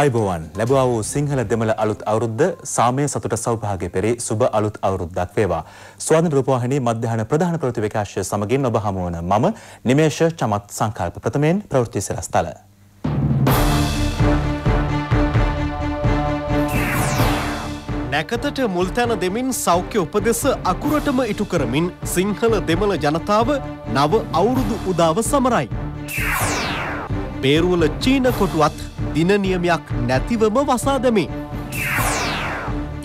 අයිබෝවන් ලැබවා වූ සිංහල දෙමළ අලුත් අවුරුද්ද සාමය සතුට සෞභාග්‍ය පෙරේ සුබ අලුත් අවුරුද්දක් වේවා. ස්වාධීන රූපවාහිනී මධ්‍යහන ප්‍රධාන ප්‍රවෘත්ති විකාශය සමගින් ඔබ හමු වන මම නිමේෂ චමත් සංකල්ප ප්‍රථමයෙන් ප්‍රවෘත්ති සිරස්තල. නැකතට මුල්තැන දෙමින් සෞඛ්‍ය උපදෙස අකුරටම ඉටු කරමින් සිංහල දෙමළ ජනතාව නව අවුරුදු උදාව සමරයි. බේරුවල චීන කොටුවත් දින නියමයක් නැතිවම වසා දැමේ.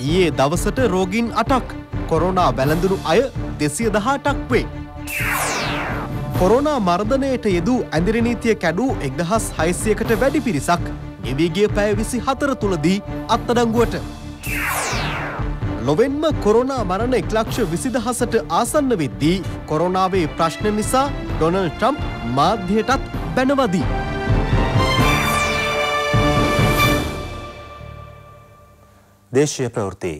ඊයේ දවසට රෝගීන් අටක් කොරෝනා වැළඳුණු අය දෙසිය දහටක් වේ. කොරෝනා මර්ධනයට යෙදූ ඇඳිරිනීතිය කැඩූ එක්දහස් හයිසියකට වැඩි පිරිසක් ගෙවීගේ පැය විසි හතර තුළදී අත්තඩංගුවට. ලොවෙන්ම කොරෝනා මරණ එක්ලක්ෂ විසිදහසට ආසන්න වෙද්දී කොරෝනාවේ ප්‍රශ්න නිසා ඩොනල් ට්‍රම්ප් මාධ්‍යයටත් බැනවදී. දේශය ප්‍රවෘති.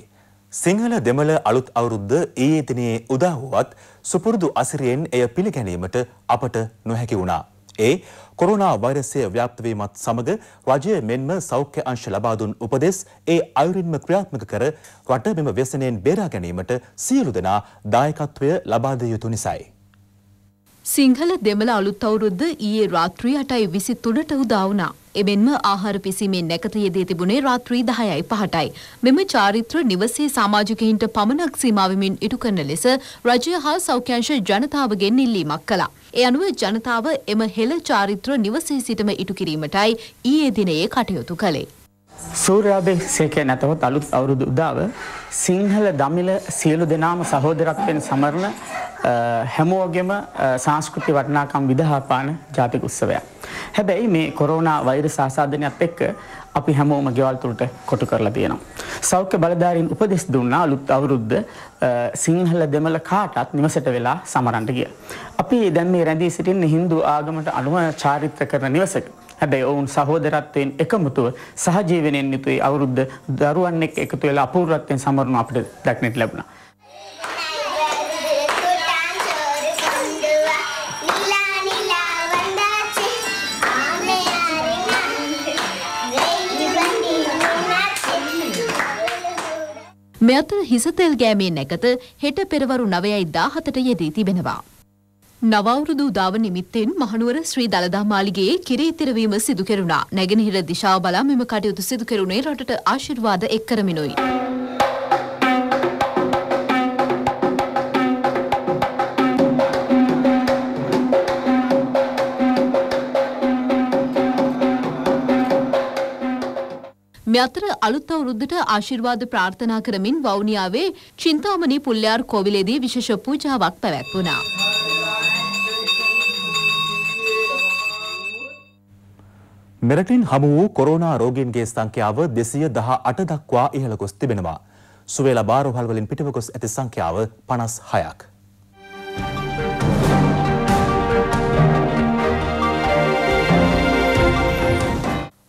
සිංහල දෙමළ අලුත් අවුරුද්ද ඊයේ දිනේ උදා වුවත් සුපුරුදු අසිරියෙන් එය පිළිගැනීමට අපට නොහැකි වුණා. ඒ කොරෝනා වෛරසය ව්‍යාප්ත වීමත් සමග රජය මෙන්ම සෞඛ්‍ය අංශ ලබා දුන් උපදෙස් ඒ අයුරින්ම ක්‍රියාත්මක කර රට මෙම ව්‍යසනයෙන් බේරා ගැනීමට සියලු දෙනා දායකත්වය ලබා දිය යුතු නිසායි. සිංහල දෙමළ අලුත් අවුරුද්ද ඊයේ රාත්‍රී 8යි 23ට උදා වුණා. එමෙන්ම ආහාර පිසීමේ නැකතයේදී තිබුණේ රාත්‍රී 10යි 5ටයි. මෙම චාරිත්‍ර නිවසේ සමාජිකයින්ට පමණක් සීමා වෙමින් ඉටු කරන ලෙස රජය හා සෞඛ්‍යංශ ජනතාවගෙන් ඉල්ලීමක් කළා. ඒ අනුව ජනතාව එම හෙළ චාරිත්‍ර නිවසේ සිටම ඉටු කිරීමටයි ඊයේ දිනයේ කටයුතු කළේ. සූර්යාභිෂේකය නැතහොත් අලුත් අවුරුදු උදාව සිංහල දමිළ සියලු දෙනාම සහෝදරත්වයෙන් සමරන හැමෝගෙම සංස්කෘති වටනාකම් විදහාපාන ජාතික උත්සවයක්. හැබැයි මේ කොරෝනා වෛරස් ආසාදනයත් එක්ක අපි හැමෝම ගෙවල් තුලට කොටු කරලා තියෙනවා. සෞඛ්‍ය බලධාරීන් උපදෙස් දුන්නා අලුත් අවුරුද්ද සිංහල දෙමළ කාටත් නිවසට වෙලා සමරන්න ගිය. අපි දැන් මේ රැඳී සිටින්නේ Hindu ආගමට අනුව චාරිත්‍ර කරන නිවසක. හැබැයි ඔවුන් සහෝදරත්වයෙන් එකමුතුව සහජීවනයෙන් යුතුයි අවුරුද්ද දරුවන් එක්ක එකතු වෙලා අපූර්වත්වයෙන් සමරන අපිට දක්නට ලැබුණා. මෙ අතර හිසතෙල් ගෑමේ නැකත හෙට පෙරවරු නවයයි දාහතට යෙදී තිබෙනවා. නවවුරුදු උදාව නිමිත්තෙන් මහනුවර ශ්‍රී දළදා මාලිගයේ කිරීතිරවීම සිදු කෙරුණා. නැගෙනහිර දිශාව බලා මෙම කටයුතු සිදු කෙරුණේ රටට ආශිර්වාද එක් කරමිනුයි. මෙතර අලුත් අවුරුද්දට ආශිර්වාද ප්‍රාර්ථනා කරමින් වවුනියාවේ චින්තාමණී පුල්ලයාර් කෝවිලේදී විශේෂ පූජාවක් පැවැත්වුණා. මෙරටින් හමු වූ කොරෝනා රෝගීන්ගේ සංඛ්‍යාව දෙසිය දහ අට දක්වා ඉහළ ගොස් තිබෙනවා. සුවේලා බාරෝහල් වලින් පිටව ගොස් ඇති සංඛ්‍යාව පනස් හයක්.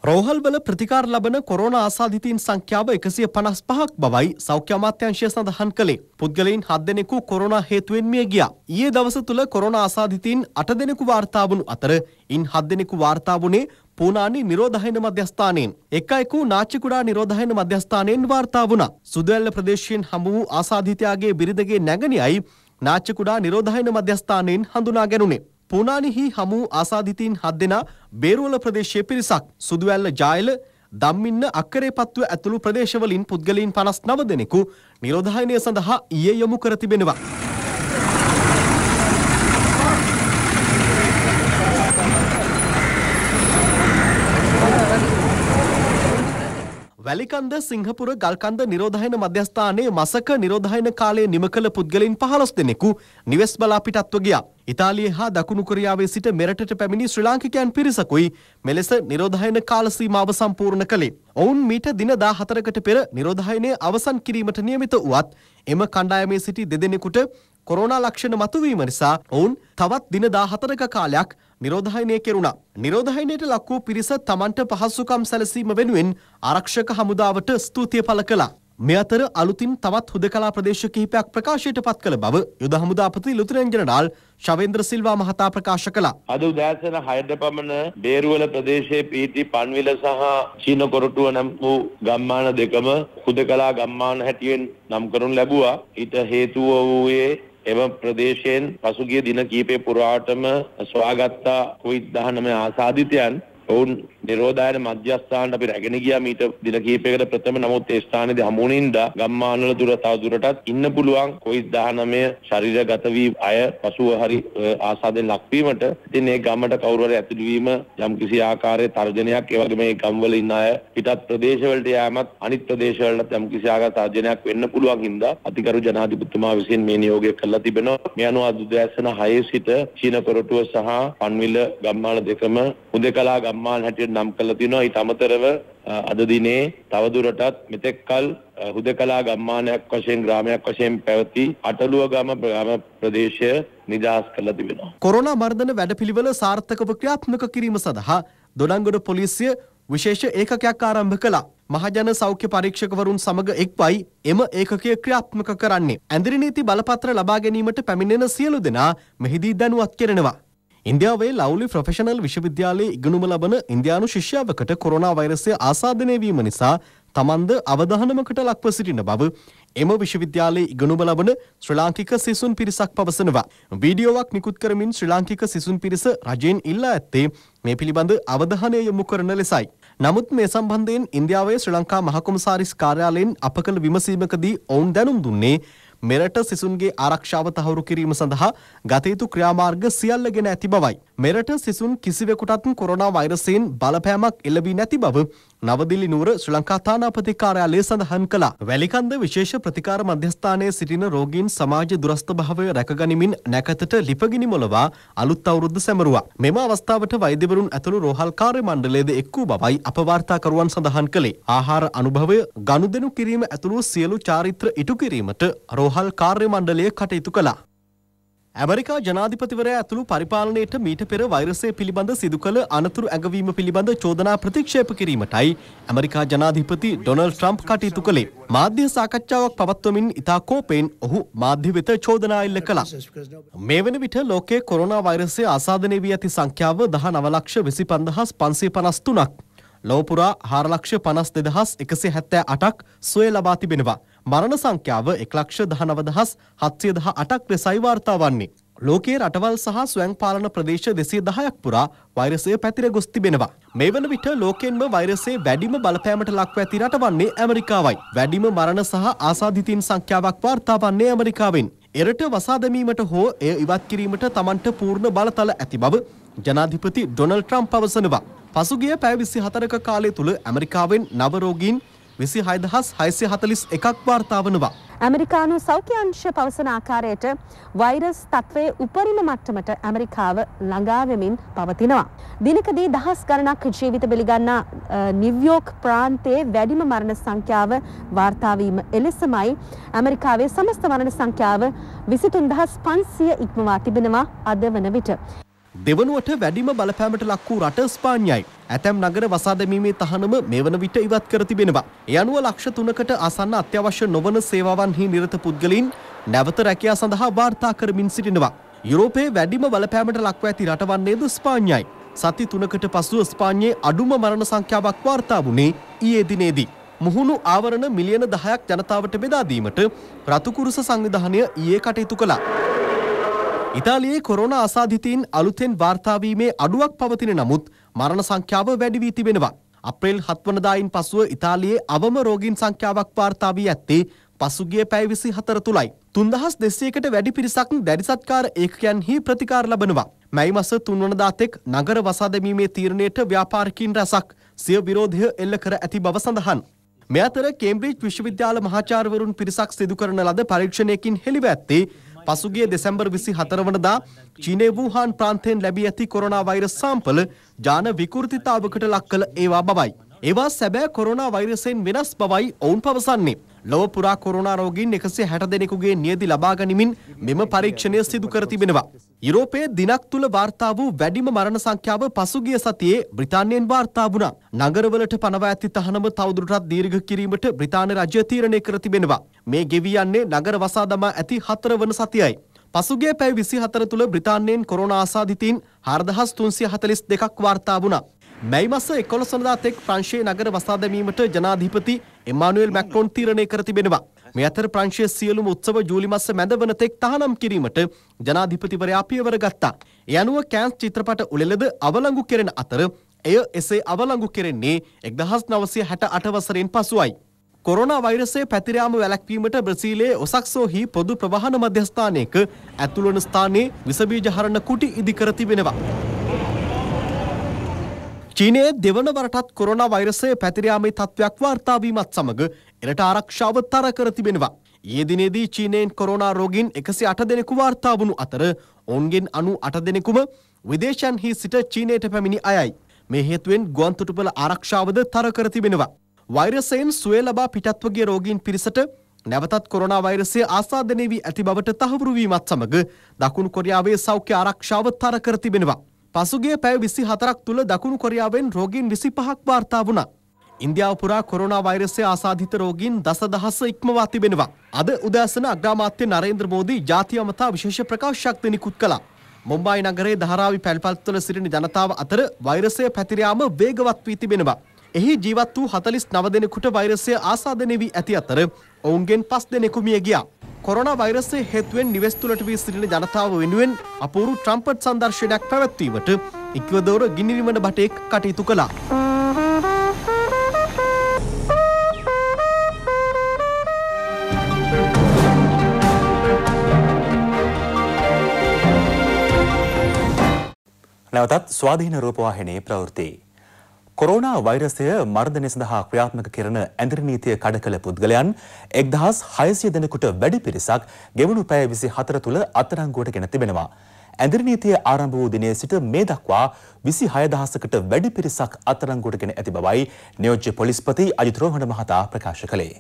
රෝහල්වල ප්‍රතිකාර ලබන කොරෝන ආසාධිතීන් සංඛ්‍යාව එකසිය පනස් පහක් බවයි සෞඛ්‍ය අමාත්‍යංශය සඳහන් කළේ. පුද්ගලයින් හත් දෙනෙකු කොරෝනා හේතුවෙන් මිය ගියා. ඊයේ දවස තුල කොරෝනා ආසාධිතීන් අට දෙනෙකු වාර්තා වුණු අතර ඉන් හත් දෙනෙකු වාර්තා වුණේ පූනානි නිරෝධහයන මධ්‍යස්ථානයෙන් එක එකු නාච්චිකුඩා නිරෝධහයන මධ්‍යස්ථානයෙන් වාර්තා වුණා. සුදුවැල්ල ප්‍රදේශයෙන් හමු වූ ආසාධිතයාගේ බිරිඳගේ නැගණියයි නාච්චිකුඩා නිරෝධහයන මධ්‍යස්ථානයෙන් හඳුනා ගැනුණේ. පූනානිහි හමු ආසාධිතීන් හත් දෙනා බේරුවල ප්‍රදේශයේ පිරිසක් සුදුවැල්ල ජායල දම්මින්න අක්කරේපත්ව ඇතුළු ප්‍රදේශවලින් පුද්ගලයින් 59 දෙනෙකු නිරෝධායනය සඳහා ඊයේ යොමු කර තිබෙනවා. වැලිකන්ද සිංහපුර ගල්කන්ද නිරෝධායන මධ්‍යස්ථානයේ මසක නිරෝධායන කාලයේ නිම කළ පුද්ගලයින් 15 දෙනෙකු නිවෙස් බලා පිටත්ව ගියා. ඉතාලිය හා දකුණු කොරියාවේ සිට මෙරටට පැමිණි ශ්‍රී ලාංකිකයන් පිරිසකුයි මෙලෙස නිරෝධායන කාල සීමාව සම්පූර්ණ කළේ. ඔවුන් මීට දින 14කට පෙර නිරෝධායනය අවසන් කිරීමට නියමිත වුවත් එම කණ්ඩායමේ සිටි දෙදෙනෙකුට කොරෝනා ලක්ෂණ මතුවීම නිසා ඔවුන් තවත් දින 14ක කාලයක් නිරෝධායනය කෙරුණා. නිරෝධායනයට ලක් වූ පිරිස තමන්ට පහසුකම් සැලසීම වෙනුවෙන් ආරක්ෂක හමුදාවට ස්තුතිය පළ කළා. මේ අතර අලුතින් තවත් හුදකලා ප්‍රදේශ කිහිපයක් ප්‍රකාශයට පත් කළ බව යුද හමුදාපති ලුතුරෙන් ජනරාල් ශවේන්ද්‍ර සිල්වා මහතා ප්‍රකාශ කළා. අද උදෑසන 6ට පමණ බේරුවල ප්‍රදේශයේ පීටි පන්විල සහ චීන කොරටුව නම් වූ ගම්මාන දෙකම හුදකලා ගම්මාන හැටියෙන් නම් කරනු ලැබුවා. ඊට හේතුව වූයේ එම ප්‍රදේශයෙන් පසුගිය දින කීපය පුරාටම ස්වාගත්තා කොවිඩ් 19 ආසාදිතයන් ඔවුන් නිරෝධායන මධ්‍යස්ථානට අපි රැගෙන ගියා මීට දින කිහිපයකට ප්‍රථම නමුත් ඒ ස්ථානයේදී හමුුණින්දා ගම්මානවල දුර තවදුරටත් ඉන්න පුළුවන් කොවිඩ් 19 ශරීරගත වී අය පසුව හරි ආසාදෙන් ලක්වීමට ඉතින් ඒ ගමට කවුරු හරි ඇතුළු වීම යම්කිසි ආකාරයේ තර්ජනයක් ඒ වගේ මේ ගම්වල ඉන්න අය පිටත් ප්‍රදේශවලට යාමත් අනිත් ප්‍රදේශවලට යම්කිසි ආකාර තර්ජනයක් වෙන්න පුළුවන් හින්දා අතිගරු ජනාධිපතිතුමා විසින් මේ නියෝගය කළා තිබෙනවා මේ අනුව අද උදෑසන 6 සිට චීන කොරටුව සහ පන්විල ගම්මාන දෙකම උදේකලා සම්මාන හැටියට නම් කරලා තිනවා ඊට අමතරව අද දිනේ තවදුරටත් මෙතෙක්කල් හුදකලා ගම්මානයක් වශයෙන් ග්‍රාමයක් වශයෙන් පැවති අටලුව ගම ගම ප්‍රදේශය නිදහස් කරලා තිබෙනවා. කොරෝනා මර්ධන වැඩපිළිවෙල සාර්ථකව ක්‍රියාත්මක කිරීම සඳහා දොඩංගොඩ පොලිසිය විශේෂ ඒකකයක් ආරම්භ කළා. මහජන සෞඛ්‍ය පරීක්ෂකවරුන් සමග එක්වයි එම ඒකකය ක්‍රියාත්මක කරන්නේ. ඇඳිරි නීති බලපත්‍ර ලබා ගැනීමට පැමිණෙන සියලු දෙනා මෙහිදී දැනුවත් කරනවා. ඉන්දියාවේ ලවලි ප්‍රෆෙෂනල් විශ්වවිද්‍යාලයේ ඉගෙනුම ලබන ඉන්දයානු ශිෂ්‍යාවකට කොරනා වෛරසය ආසාධනය වීම නිසා තමන්ද අවධානමකට ලක්ව සිටින බව එම විශ්වවිද්‍යාලයේ ඉගෙනුම ලබන ශ්‍රී ලාංකික සිසුන් පිරිසක් පවසනවා. වීඩියෝවක් නිකුත් කරමින් ශ්‍රී ලාංකික සිසුන් පිරිස රජයෙන් ඉල්ලා ඇත්තේ මේ පිළිබඳ අවධානය යොමු කරන ලෙසයි. නමුත් මේ සම්බන්ධයෙන් ඉන්දියාවේ ශ්‍රී ලංකා මහකොමසාරිස් කාර්යාලයෙන් අප කළ විමසීමකදී ඔවුන් දැනුම් දුන්නේ මෙරට සිසුන්ගේ ආරක්ෂාව තහවුරු කිරීම සඳහා ගත යුතු ක්‍රියාමාර්ග සියල්ල ගෙන ඇති බවයි. මෙරට සිසුන් කිසිවෙකුටත් කොරෝනා වෛරසයෙන් බලපෑමක් එල්ල වී නැති බව නවදිල්ලි නුවර ශ්‍රී ලංකා තානාපති කාර්යාලය සඳහන් කළා. වැලිකන්ද විශේෂ ප්‍රතිකාර මධ්‍යස්ථානයේ සිටින රෝගීන් සමාජ දුරස්ථභාවය රැකගනිමින් නැකතට ලිපගිනි මොලවා අලුත් අවුරුද්ද සැමරුවා. මෙම අවස්ථාවට වෛද්‍යවරුන් ඇතුළු රෝහල් කාර්ය මණ්ඩලයේද එක් වූ බවයි අපවාර්තාකරුවන් සඳහන් කළේ. ආහාර අනුභවය ගනුදෙනු කිරීම ඇතුළු සියලු චාරිත්‍ර ඉටු කිරීමට රෝහල් රෝහල් කාර්ය මණ්ඩලය කටයුතු කළා. ඇමරිකා ජනාධිපතිවරයා ඇතුළු පරිපාලනයට මීට පෙර වෛරසය පිළිබඳ සිදු කළ අනතුරු ඇඟවීම පිළිබඳ චෝදනා ප්‍රතික්ෂේප කිරීමටයි ඇමරිකා ජනාධිපති ඩොනල්ඩ් ට්‍රම්ප් කටයුතු කළේ. මාධ්‍ය සාකච්ඡාවක් පවත්වමින් ඉතා කෝපයෙන් ඔහු මාධ්‍ය වෙත චෝදනා එල්ල කළා. මේ වෙන විට ලෝකයේ කොරෝනා වෛරසය ආසාදනය වී ඇති සංඛ්‍යාව 19,25,553ක්. ලෝපුරා 4,52,178ක් සුවය ලබා තිබෙනවා. මරණ සංඛ්‍යාව එක්ලක්ෂ දහනවදහස් හත්සිය දහ අටක් ලෙසයි වාර්තා වන්නේ. ලෝකයේ රටවල් සහ ස්වයං පාලන ප්‍රදේශ දෙසේ දහයක් පුරා වෛරසය පැතිර ගොස් තිබෙනවා. මේ වන විට ලෝකෙන්ම වෛරසේ වැඩිම බලපෑමට ලක්ව ඇති රට වන්නේ ඇමරිකාවයි. වැඩිම මරණ සහ ආසාධිතීන් සංඛ්‍යාවක් වාර්තා වන්නේ ඇමරිකාවෙන්. එරට වසාදමීමට හෝ එය ඉවත් කිරීමට තමන්ට පූර්ණ බලතල ඇති බව ජනාධිපති ඩොනල්ඩ් ට්‍රම්ප් පවසනවා. පසුගිය පැය 24ක කාලය තුල ඇමරිකාවෙන් නව රෝගීන් විසි හයිදහස් හයිසය හතලිස් එකක් වාර්තාාවනවා. ඇමරිකානු සෞඛ්‍යංශ පවසන ආකාරයට වෛරස් තත්ත්වයේ උපරිම මට්ටමට ඇමරිකාව ළඟාවෙමින් පවතිනවා. දිනකදී දහස් ගණනක් ජීවිත බෙලිගන්නා නිව්යෝක් ප්‍රාන්තයේ වැඩිම මරණ සංඛ්‍යාව වාර්තා වීම එලෙසමයි ඇමරිකාවේ සමස්ත මරණ සංඛ්‍යාව 23500 ඉක්මවා තිබෙනවා අද වන විට. දෙවනුවට වැඩිම බලපෑමට ලක් වූ රට ස්පාඤ්ඤයි. ඇතැම් නගර වසාදමීමේ තහනම මේ වන විට ඉවත් කර තිබෙනවා. ඒ අනුව ලක්ෂ තුනකට අසන්න අත්‍යවශ්‍ය නොවන සේවාවන්හි නිරත පුද්ගලයින් නැවත රැකියා සඳහා වාර්තා කරමින් සිටිනවා. යුරෝපයේ වැඩිම බලපෑමට ලක්ව ඇති රට වන්නේද ස්පාඤ්ඤයි. සති තුනකට පසුව ස්පාඤ්ඤයේ අඩුම මරණ සංඛ්‍යාවක් වාර්තා වුණේ ඊයේ දිනේදී. මුහුණු ආවරණ මිලියන 10ක් ජනතාවට බෙදා දීමට රතුකුරුස සංවිධානය ඊයේ කටයුතු කළා. ඉතාලියේ කොරෝනා අසාධිතීන් අලුතෙන් වාර්තාාවීමේ අඩුවක් පවතින නමුත් මරණ සංඛ්‍යාව වැඩිවී තිබෙනවා. අප්‍රේල් හත්වනදායින් පසුව ඉතාලියේ අවම රෝගීන් සංඛ්‍යාවක් වාර්තාාවී ඇත්තේ පසුගිය පැයිවිසි හතර තුළයි. තුන්දහස් දෙසේකට වැඩි පිරිසක් දැරිසත්කාර ඒකයන්හි ප්‍රතිකාර ලබනවා. මැයි මස තුන්වනදාතෙක් නගර වසාදැමීමේ තීරණයට ව්‍යාපාරකින් රැසක් සිය විරෝධය එල්ල කර ඇති බව සඳහන්. මෙ අතර කේම්බ්‍රිජ් විශ්වවිද්‍යාල මහාචාර්වරුන් පිරිසක් සිදුකරන ලද පරීක්ෂණයකින් හෙළිව ඇත්තේ පසුගිය දෙසැම්බර් 24 වනදා චීනේ වූහාන් ප්‍රාන්තයෙන් ලැබී ඇති කොරෝනා වෛරස් සාම්පල ජාන විකෘතිතාවකට ලක් කළ ඒවා බවයි. ඒවා සැබෑ කොරෝනා වෛරසයෙන් වෙනස් බවයි ඔවුන් පවසන්නේ. ලොව පුරා කොරෝනා රෝගීන් 160 දෙනෙකුගේ නියදි ලබා ගනිමින් මෙම පරීක්ෂණය සිදු කර තිබෙනවා. යුරෝපයේ දිනක් තුල වාර්තා වූ වැඩිම මරණ සංඛ්‍යාව පසුගිය සතියේ බ්‍රිතාන්‍යයෙන් වාර්තා වුණා. නගරවලට පනව ඇති තහනම තවදුරටත් දීර්ඝ කිරීමට බ්‍රිතාන්‍ය රජය තීරණය කර තිබෙනවා. මේ ගෙවී යන්නේ නගර වසා දමා ඇති හතරවන සතියයි. පසුගේ පැයි විසි හතර තුළ බ්‍රතාන්යෙන් කොරන ආසාධිතීන් හර්දහස් තුන්සිය හතලිස් දෙකක් වාර්තා වුණා. මැයි මස 11 වනදා තෙක් ප්‍රංශයේ නගර වසා දැමීමට ජනාධිපති එමානුවෙල් මැක්‍රොන් තීරණය කර තිබෙනවා. මේ අතර ප්‍රංශයේ සියලුම උත්සව ජූලි මස මැද වන තෙක් තහනම් කිරීමට ජනාධිපතිවරයා පියවර ගත්තා. ඒ අනුව කෑන්ස් චිත්‍රපට උළෙලද අවලංගු කෙරෙන අතර එය එසේ අවලංගු කෙරෙන්නේ 1968 වසරෙන් පසුයි. කොරෝනා වෛරසයේ පැතිර යාම වැළැක්වීමට බ්‍රසීලයේ ඔසක්සෝහි පොදු ප්‍රවාහන මධ්‍යස්ථානයක ඇතුළු වන ස්ථානයේ විස බීජ හරන කුටි ඉදි කර තිබෙනවා. චීනයේ දෙවන වරටත් කොරෝනා වෛරසය පැතිරයාමේ තත්ත්වයක් වාර්තාාවීමත් සමඟ එරට ආරක්ෂාව තර කර තිබෙනවා. ඒදිනේදී චීනයෙන් කොරෝනා රෝගින් එකසි අට දෙනෙකු වාර්තාාවනු අතර ඔවන්ගෙන් අනු අට දෙනෙකුම විදේශන්හි සිට චීනයට පැමිණි අයයි. මේ හේතුවෙන් ගුවන්තුටුපල ආරක්ෂාවද තරකර තිබෙනවා. වෛරසයෙන් සුවේ ලබා පිටත්වගේ රෝගීන් පිරිසට නැවතත් කොරනා වෛරසය ආසාධනය වී ඇති බවට තහවුරුවීමත් සමඟ දකුණු කොරියාවේ සෞඛ්‍ය ආරක්ෂාව තරකර තිබෙනවා. පසුගේ පැය විසි හතරක් තුළ දකුණු කොරියාවෙන් රෝගීන් විසි පහක් වාර්තා වුණා. ඉන්දියාව පුරා කොරෝනා වෛරසය ආසාධිත රෝගීන් දස දහස ඉක්මවා තිබෙනවා. අද උදෑසන අග්‍රාමාත්‍ය නරේන්ද්‍ර මෝදී ජාතිය අමතා විශේෂ ප්‍රකාශයක් ද නිකුත් කළා. මුම්බයි නගරේ ධාරාවි පැල්පත්වල සිටින ජනතාව අතර වෛරසය පැතිරයාම වේගවත් වී තිබෙනවා. එහි ජීවත් වූ හතලිස් නව දෙනෙකුට වෛරසය ආසාධනය වී ඇති අතර ඔවුන්ගෙන් පස් දෙනෙකු මිය ගියා. කොරන වෛරසේ හෙතුවෙන් නිවෙස් තුළට වී සිටින ජනතාව වෙනුවෙන් අපූරු ට්‍රම්පට් සංදර්ශනයක් පැවැත්වීමට ඉක්වදෝර ගිනිරිමන බටෙක් කටයුතු කළා. නැවතත් ස්වාධීන රූපවාහිනයේ ප්‍රවෘත්ති කොරෝනා වෛරසය මර්ධනය සඳහා ක්‍රියාත්මක කරන ඇඳරි නීතිය කඩ කළ පුද්ගලයන් 1600 දෙනෙකුට වැඩි පිරිසක් ගෙවුණු පැය 24 තුළ අත්අඩංගුවට ගෙන තිබෙනවා. ඇඳරි නීතිය ආරම්භ වූ දිනයේ සිට මේ දක්වා 26000කට වැඩි පිරිසක් අත්අඩංගුවට ගෙන ඇති බවයි නියෝජ්‍ය පොලිස්පති අජිත් රෝහණ මහතා ප්‍රකාශ කළේ.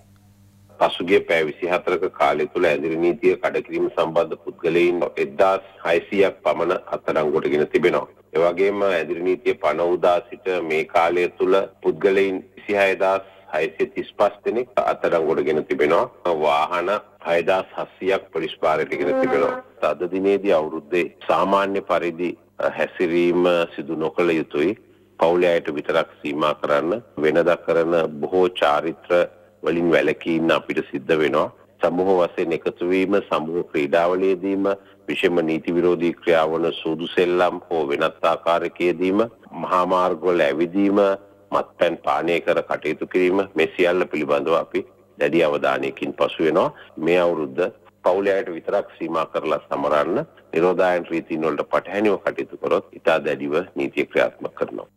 පසුගේ පැෑ විසි හතරක කාලය තුළ ඇදිරි නීතිය කඩකිරීම සම්බන්ධ පුද්ගලයින් එද්දාස් හයිසියක් පමණ අත්තරංගොට ගෙන තිබෙනවා. එවගේම ඇදිරි නීතිය පනවදා සිට මේ කාලය තුළ පුද්ගලයින් සිහයදස් හයිසිය තිස් පස් දෙනෙක් අත්තරංගොට ගෙන තිබෙනවා වාහන හයදස් හස්සියක් පොලිස්පාරටිගෙන තිබෙනවා. අද දිනේදී අවුරුද්දේ සාමාන්‍ය පරිදි හැසිරීම සිදු නොකළ යුතුයි. පවුල අයට විතරක් සීමා කරන්න වෙනද කරන බොහෝ චාරිත්‍ර වලින් වැළකීම අපිට සිද්ධ වෙනවා. සමූහ වශයෙන් එකතු වීම, සමූහ ක්‍රීඩාවලියදීම, විශේෂම නීති විරෝධී ක්‍රියාවන සූදු සෙල්ලම් හෝ වෙනත් ආකාරයකදීම, මහා මාර්ගවල ඇවිදීම, මත්පැන් පානය කර කටයුතු කිරීම මේ සියල්ල පිළිබඳව අපි දැඩි අවධානයකින් පසු වෙනවා. මේ අවුරුද්ද පවුලයට විතරක් සීමා කරලා සමරන්න නිරෝධායන රීතින් වලට පටහැනිව කටයුතු කරොත් ඉතා දැඩිව නීතිය ක්‍රියාත්මක කරනවා.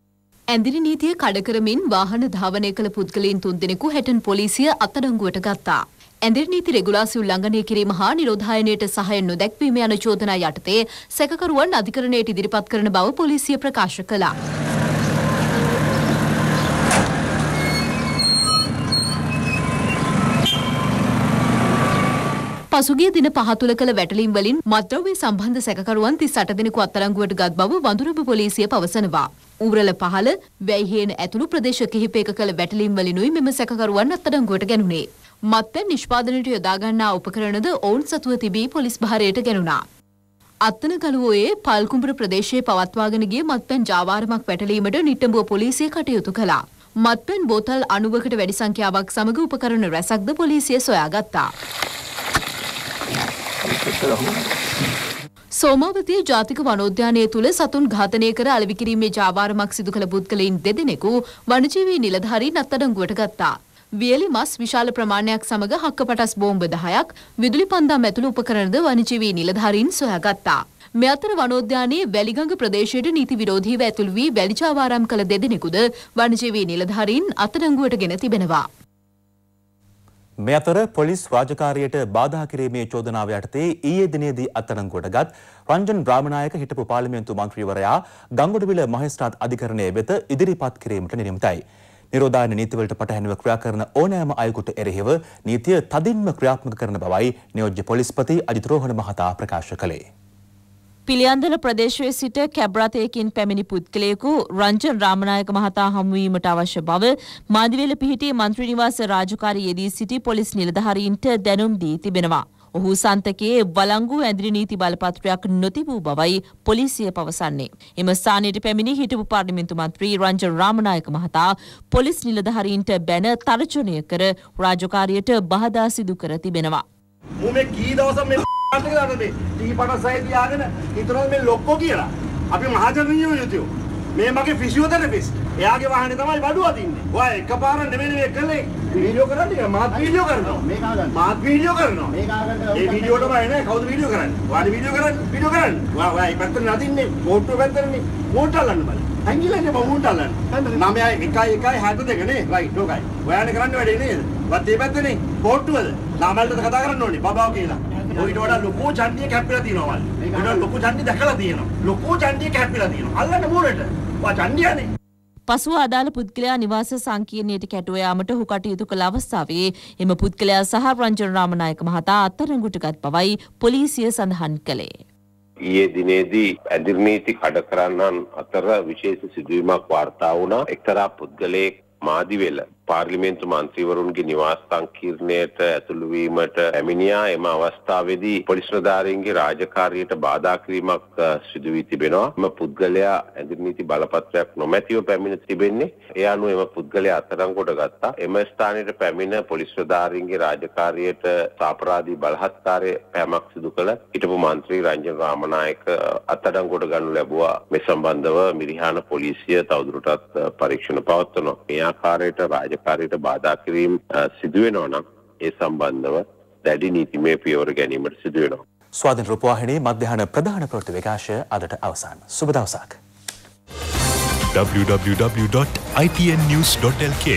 ඇඳිලි නීතිය කඩකරමින් වාහන ධාවනය කළ පුද්ගලයන් තුන්දෙනෙකු හැටන් පොලිසිය අත්අඩංගුවට ගත්තා. ඇඳිලි නීති රෙගුලාසි උල්ලංඝනය කිරීම හා නිරෝධායනයට සහාය නොදැක්වීම යන චෝදනා යටතේ සැකකරුවන් අධිකරණයට ඉදිරිපත් කරන බව පොලිසිය ප්‍රකාශ කළා. පසුගිය දින පහ තුල කළ වැටලීම් වලින් මත්ද්‍රව්‍ය සම්බන්ධ සැකකරුවන් 38 දෙනෙකු අත්අඩංගුවට ගත් බව වඳුරඹ පොලිසිය පවසනවා. උඹරල පහළ වැයිහේන ඇතුළු ප්‍රදේශ කිහිපයක කළ වැටලීම් වලිනුයි මෙම සැකකරුවන් අත්අඩංගුවට ගැනුණේ. මත්පැන් නිෂ්පාදනයට යොදාගන්නා උපකරණද ඔවුන් සතුව තිබී පොලිස් භාරයට ගැනුණා. අත්තන ගලුවෝයේ පල්කුඹර ප්‍රදේශයේ පවත්වාගෙන ගිය මත්පැන් ජාවාරමක් වැටලීමට නිට්ටඹුව පොලිසිය කටයුතු කළා. මත්පැන් බෝතල් 90කට වැඩි සංඛ්‍යාවක් සමග උපකරණ රැසක්ද පොලිසිය සොයාගත්තා. සෝමාවතිය ජාතික වනෝද්‍යානය තුළ සතුන් ඝාතනය කර අලවිකිරීමේ ජාවාරමක් සිදු කළ පුද්ගලයින් දෙදෙනෙකු වනජීවී නිලධාරීන් අත්අඩංගුවට ගත්තා. වියලි මස් විශාල ප්‍රමාණයක් සමග හක්කපටස් බෝම්බ 10ක් විදුලි පන්දම් ඇතුළු උපකරණද වනජීවී නිලධාරීන් සොයාගත්තා. මේ අතර වනෝද්‍යානයේ වැලිගඟ ප්‍රදේශයට නීති විරෝධීව ඇතුළු වී වැලිචාවාරම් කළ දෙදෙනෙකුද වනජීවී නිලධාරීන් අත්අඩංගුවට ගෙන තිබෙනවා. මේ අතර පොලිස් රාජකාරියට බාධා කිරීමේ චෝදනාව යටතේ ඊයේ දිනේදී අත්අඩංගුවට ගත් රංජන් බ්‍රාහ්මනායක හිටපු පාර්ලිමේන්තු මන්ත්‍රීවරයා ගංගොඩවිල මහේස්ත්‍රාත් අධිකරණය වෙත ඉදිරිපත් කිරීමට නියමිතයි. නිරෝධායන නීතිවලට පටහැනිව ක්‍රියා කරන ඕනෑම අයෙකුට එරෙහිව නීතිය තදින්ම ක්‍රියාත්මක කරන බවයි නියෝජ්‍ය පොලිස්පති අජිත් රෝහණ මහතා ප්‍රකාශ කළේ. පිළියන්දල ප්‍රදේශයේ සිට කැබ්‍රතයකින් පැමිණි පුද්ගලයෙකු රංජන් රාමනායක මහතා හමුවීමට අවශ්‍ය බව මාදිවේල පිහිටි මන්ත්‍රී නිවාස රාජකාරී යෙදී සිටි පොලිස් නිලධාරීන්ට දැනුම් දී තිබෙනවා. ඔහු සන්තකයේ වලංගු ඇදිරි නීති බලපත්‍රයක් නොතිබූ බවයි පොලිසිය පවසන්නේ. එම ස්ථානයට පැමිණි හිටපු පාර්ලිමේන්තු මන්ත්‍රී රංජන් රාමනායක මහතා පොලිස් නිලධාරීන්ට බැන තර්ජනය කර රාජකාරියට බාධා සිදු කර තිබෙනවා. අතකට මේ ටී පනස් සහය තියාගෙන හිතනවා මේ ලොක්කෝ කියලා. අපි මහජනීය යුතුයෝ. මේ මගේ ෆිසියෝതെරපිස්ට්. එයාගේ වාහනේ තමයි බඩුව අදින්නේ. ඔයා එකපාර නෙමෙයි මේ කළේ. වීඩියෝ කරන්නේ මාත් වීඩියෝ කරනවා. මේක ආගන්න. මාත් වීඩියෝ කරනවා. මේක ආගන්න. ඒ වීඩියෝ තමයි නේ කවුද වීඩියෝ කරන්නේ? ඔයාලා වීඩියෝ කරන්නේ. වීඩියෝ කරන්නේ. ඔයා ඔයා මේ පැත්තට නදින්නේ. කෝට්ටුව පැත්තටනේ. කෝට්ට අල්ලන්න බලන්න. ඇංගිලන්නේ මම උන්ට අල්ලන්නේ. මම එයා එකයි එකයි හත දෙක නේ. රයිට් ඔකයි. ඔයානේ කරන්න වැඩේ නේද? වත් මේ පැත්තනේ. කෝට්ටුවද? ලාමල්ට කතා කරන්න ඕනේ. බබාව කියලා. ඔයිට වඩා ලොකෝ ඡන්දිය කැපිලා තියෙනවා වල්. ඒකට ලොකෝ ඡන්දි දැකලා තියෙනවා. ලොකෝ ඡන්දිය කැපිලා තියෙනවා. අල්ලන්න මූලට. වා ඡන්දියනේ. පසුව අදාළ පුද්ගලයා නිවාස සංකීර්ණයට කැටුව යාමට ඔහු කටයුතු කළ අවස්ථාවේ එම පුද්ගලයා සහ රංජන රාමනායක මහතා අත්අඩංගුවට පවයි පොලිසිය සඳහන් කළේ. ඊයේ දිනේදී ඇදිරි නීති කඩ කරන්නන් අතර විශේෂ සිදුවීමක් වාර්තා වුණා. එක්තරා පුද්ගලයෙක් මාදිවෙල පාර්ලිමේන්තු මන්ත්‍රීවරුන්ගේ නිවාස සංකීර්ණයට ඇතුළු වීමට ඇමිනියා එම අවස්ථාවේදී පොලිස් නිලධාරීන්ගේ රාජකාරියට බාධා කිරීමක් සිදු වී තිබෙනවා. එම පුද්ගලයා ඇඳුම් නීති බලපත්‍රයක් නොමැතිව පැමිණ තිබෙන්නේ. ඒ අනුව එම පුද්ගලයා අත්අඩංගුවට ගත්තා. එම ස්ථානයට පැමිණ පොලිස් නිලධාරීන්ගේ රාජකාරියට සාපරාධී බලහත්කාරයේ පෑමක් සිදු කළ හිටපු මන්ත්‍රී රංජන රාමනායක අත්අඩංගුවට ගනු ලැබුවා. මේ සම්බන්ධව මිරිහාන පොලිසිය තවදුරටත් පරීක්ෂණ පවත්වනවා. මේ ආකාරයට රාජ රාජකාරියට බාධා කිරීම සිදුවෙනවා නම් ඒ සම්බන්ධව දැඩි නීතිමය පියවර ගැනීමට සිදුවෙනවා. ස්වාධීන රූපවාහිනී මධ්‍යහන ප්‍රධාන ප්‍රවෘත්ති විකාශය අදට අවසන්. සුබ දවසක්. www.itnnews.lk